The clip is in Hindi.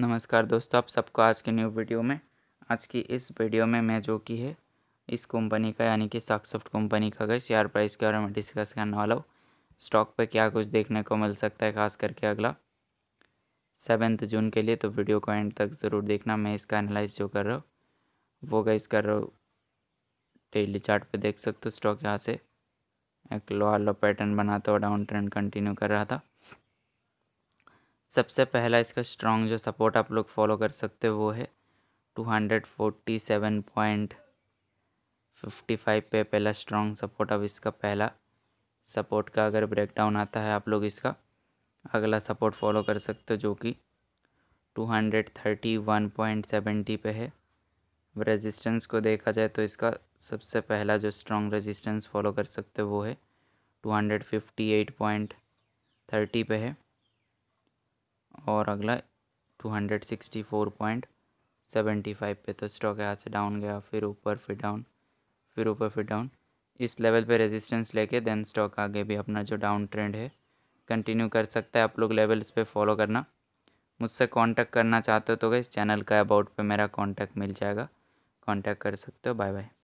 नमस्कार दोस्तों आप सबको आज के न्यू वीडियो में आज की इस वीडियो में मैं जो की है इस कंपनी का यानी कि साक्सॉफ्ट कंपनी का गई शेयर प्राइस के बारे में डिस्कस करने वाला हूँ स्टॉक पे क्या कुछ देखने को मिल सकता है खास करके अगला सेवन्थ जून के लिए तो वीडियो को एंड तक ज़रूर देखना मैं इसका एनालाइज जो कर रहा हूँ वो गई कर रहा हूँ डेली चार्ट पे देख सकते हो स्टॉक यहाँ से एक लो आलो पैटर्न बनाता हुआ डाउन ट्रेंड कंटिन्यू कर रहा था सबसे पहला इसका स्ट्रॉन्ग जो सपोर्ट आप लोग फॉलो कर सकते हो वो है two hundred forty seven point fifty five पे पहला स्ट्रॉन्ग सपोर्ट अब इसका पहला सपोर्ट का अगर ब्रेकडाउन आता है आप लोग इसका अगला सपोर्ट फॉलो कर सकते हो जो कि two hundred thirty one point seventy पे है रेजिस्टेंस को देखा जाए तो इसका सबसे पहला जो स्ट्रॉन्ग रेजिस्टेंस फॉलो कर सकते हो वो है two hundred fifty eight point thirty पे है और अगला two hundred sixty four point seventy five पे तो स्टॉक यहाँ से डाउन गया फिर ऊपर फिर डाउन फिर ऊपर फिर डाउन इस लेवल पे रेजिस्टेंस लेके देन स्टॉक आगे भी अपना जो डाउन ट्रेंड है कंटिन्यू कर सकता है आप लोग लेवल्स पे फॉलो करना मुझसे कांटेक्ट करना चाहते हो तो इस चैनल का अबाउट पे मेरा कांटेक्ट मिल जाएगा कांटेक्ट कर सकते हो बाय बाय